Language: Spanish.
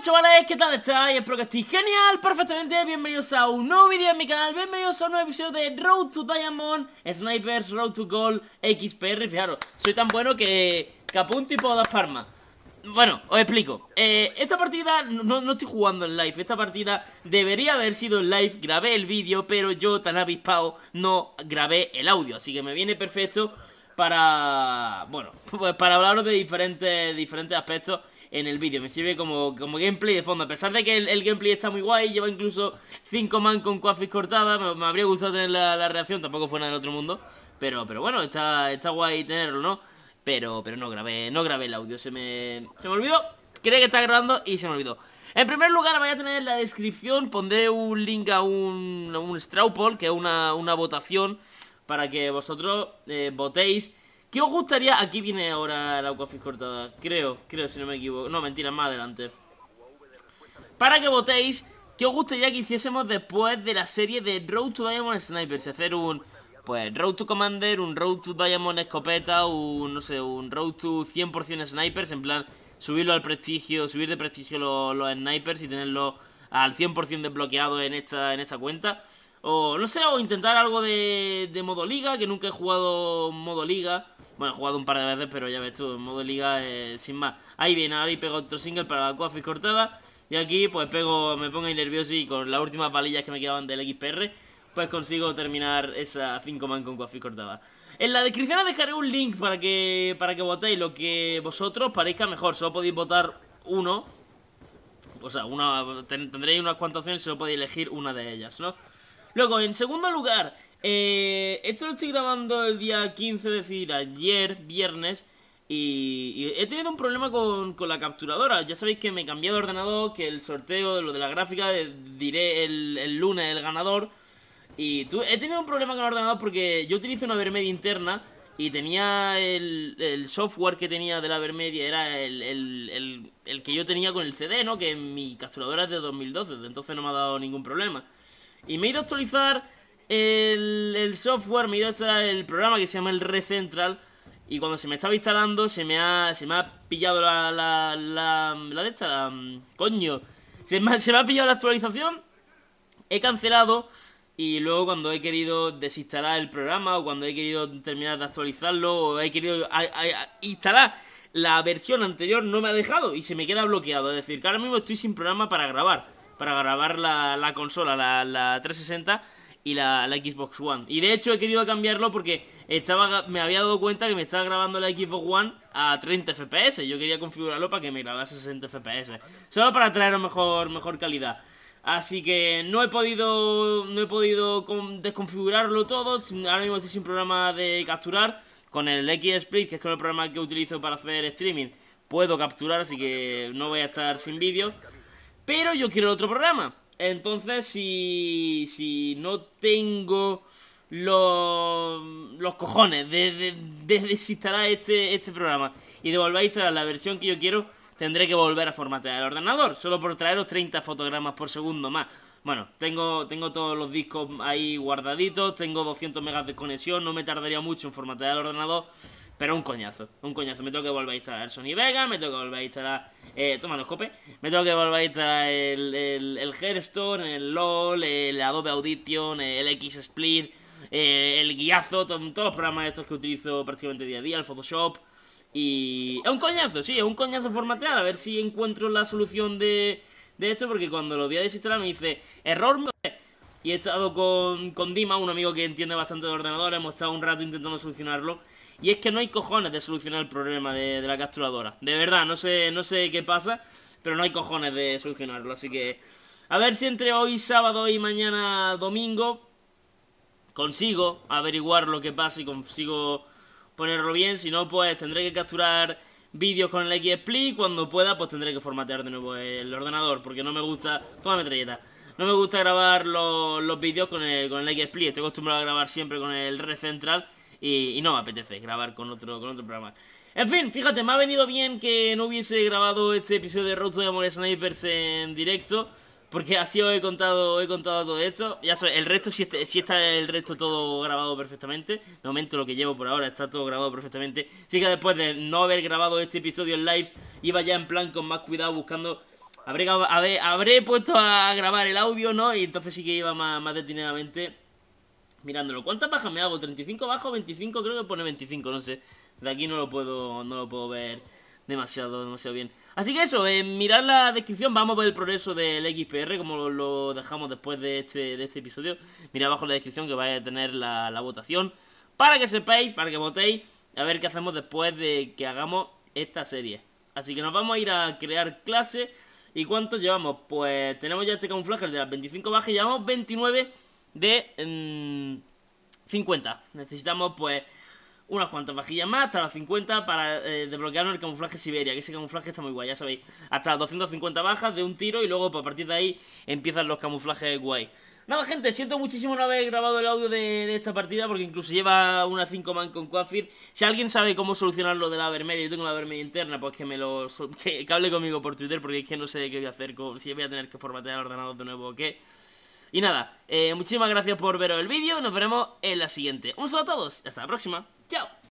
chavales, ¿qué tal estáis? Espero que estéis genial, perfectamente, bienvenidos a un nuevo vídeo en mi canal, bienvenidos a un nuevo episodio de Road to Diamond, Snipers, Road to Gold, XPR, fijaros, soy tan bueno que, capunto y puedo dar palmas bueno, os explico eh, Esta partida, no, no, estoy jugando en live Esta partida debería haber sido en live Grabé el vídeo, pero yo tan avispado No grabé el audio Así que me viene perfecto para... Bueno, pues para hablaros de diferentes, diferentes aspectos en el vídeo. Me sirve como, como gameplay de fondo. A pesar de que el, gameplay está muy guay, lleva incluso 5 man con coafis cortadas. Me, habría gustado tener la, reacción, tampoco fue nada del otro mundo. Pero, pero bueno, está, está guay tenerlo, ¿no? Pero, pero no grabé, no grabé el audio, se me, se me olvidó. creo que está grabando y se me olvidó. En primer lugar voy a tener en la descripción, pondré un link a un, que es una, una votación para que vosotros eh, votéis ¿Qué os gustaría? Aquí viene ahora la Aquafis cortada. Creo, creo, si no me equivoco. No, mentira, más adelante. Para que votéis, ¿qué os gustaría que hiciésemos después de la serie de Road to Diamond Snipers? Hacer un, pues, Road to Commander, un Road to Diamond Escopeta, un, no sé, un Road to 100% Snipers, en plan, subirlo al prestigio, subir de prestigio los, Snipers y tenerlo al 100% desbloqueado en esta, en esta cuenta. O no sé, o intentar algo de, de modo liga, que nunca he jugado modo liga. Bueno, he jugado un par de veces, pero ya ves tú, en modo liga, eh, sin más. Ahí viene, ahora y pego otro single para la coffee cortada. Y aquí, pues pego, me pongo nervioso y con las últimas palillas que me quedaban del XPR, pues consigo terminar esa 5 man con coffee cortada. En la descripción os dejaré un link para que, para que votéis lo que vosotros parezca mejor. Solo podéis votar uno. O sea, tendréis unas cuantas opciones y solo podéis elegir una de ellas, ¿no? Luego, en segundo lugar, eh, esto lo estoy grabando el día 15, es decir, ayer, viernes. Y, he tenido un problema con, la capturadora. Ya sabéis que me cambié de ordenador, que el sorteo, lo de la gráfica, eh, diré el, lunes el ganador. Y tú, he tenido un problema con el ordenador porque yo utilizo una Vermedia interna y tenía el, el software que tenía de la Vermedia, era el, el, el, que yo tenía con el CD, ¿no? Que mi capturadora es de 2012, entonces no me ha dado ningún problema. Y me he ido a actualizar el, software, me iba a instalar el programa que se llama el Recentral. Y cuando se me estaba instalando, se me ha, se me ha pillado la, la, de esta, mm, coño. Se me, se me ha pillado la actualización. He cancelado. Y luego cuando he querido desinstalar el programa o cuando he querido terminar de actualizarlo o he querido instalar la versión anterior no me ha dejado y se me queda bloqueado. Es decir, que ahora mismo estoy sin programa para grabar. Para grabar la, la consola, la, la 360 y la, Xbox One. Y de hecho he querido cambiarlo porque estaba, me había dado cuenta que me estaba grabando la Xbox One a 30 FPS. Yo quería configurarlo para que me grabase 60 FPS. Solo para traer mejor, mejor calidad. Así que no he podido, no he podido desconfigurarlo todo. Ahora mismo estoy sin programa de capturar. Con el XSplit, que es el programa que utilizo para hacer streaming, puedo capturar, así que no voy a estar sin vídeo. Pero yo quiero otro programa. Entonces, si, no tengo los, los cojones de, desinstalar este, este programa y de a instalar la versión que yo quiero, tendré que volver a formatear el ordenador, solo por traeros 30 fotogramas por segundo más. Bueno, tengo, tengo todos los discos ahí guardaditos, tengo 200 megas de conexión, no me tardaría mucho en formatear el ordenador pero un coñazo, un coñazo. Me tengo que volver a instalar el Sony Vega, me tengo que volver a instalar. Eh, toma los copes. Me tengo que volver a instalar el, el, el Hearthstone, el LOL, el Adobe Audition, el X Split, eh, el guiazo, todos los programas estos que utilizo prácticamente día a día, el Photoshop. Y. Es un coñazo, sí, es un coñazo formatear. A ver si encuentro la solución de, de esto, porque cuando lo voy a desinstalar me dice error. Y he estado con, con Dima, un amigo que entiende bastante de ordenador, hemos estado un rato intentando solucionarlo. Y es que no hay cojones de solucionar el problema de, la capturadora. De verdad, no sé, no sé qué pasa, pero no hay cojones de solucionarlo. Así que a ver si entre hoy sábado y mañana domingo consigo averiguar lo que pasa y consigo ponerlo bien. Si no, pues tendré que capturar vídeos con el XSplit. Cuando pueda, pues tendré que formatear de nuevo el ordenador. Porque no me gusta... Toma metralleta. No me gusta grabar los, vídeos con el, con el XSplit. Estoy acostumbrado a grabar siempre con el Red Central y, no me apetece grabar con otro, con otro programa. En fin, fíjate, me ha venido bien que no hubiese grabado este episodio de roto de Amor Snipers en directo. Porque así os he contado, he contado todo esto. Ya sabes, el resto, si, este, si está el resto todo grabado perfectamente. De momento lo que llevo por ahora está todo grabado perfectamente. Así que después de no haber grabado este episodio en live, iba ya en plan con más cuidado buscando... Habré, puesto a grabar el audio, ¿no? Y entonces sí que iba más, más detenidamente mirándolo. ¿cuántas bajas me hago? ¿35 bajo? ¿25? Creo que pone 25, no sé. De aquí no lo puedo, no lo puedo ver demasiado, demasiado bien. Así que eso, eh, mirad la descripción, vamos a ver el progreso del XPR, como lo, dejamos después de este, de este episodio. Mirad abajo la descripción que vais a tener la, votación. Para que sepáis, para que votéis, a ver qué hacemos después de que hagamos esta serie. Así que nos vamos a ir a crear clase. ¿Y cuántos llevamos? Pues tenemos ya este camuflaje de las 25 bajas y llevamos 29 de 50. Mm, Necesitamos pues unas cuantas vajillas más hasta las 50 para eh, desbloquearnos el camuflaje Siberia, que ese camuflaje está muy guay, ya sabéis. Hasta las 250 bajas de un tiro y luego pues, a partir de ahí empiezan los camuflajes guay. Nada gente, siento muchísimo no haber grabado el audio de, esta partida porque incluso lleva una 5 man con Quafir. Si alguien sabe cómo solucionar lo de la vermedia, yo tengo la vermedia interna, pues que me lo que, hable conmigo por Twitter porque es que no sé qué voy a hacer, si voy a tener que formatear el ordenador de nuevo o qué. Y nada, eh, muchísimas gracias por ver el vídeo. Nos veremos en la siguiente. Un saludo a todos. Hasta la próxima. Chao.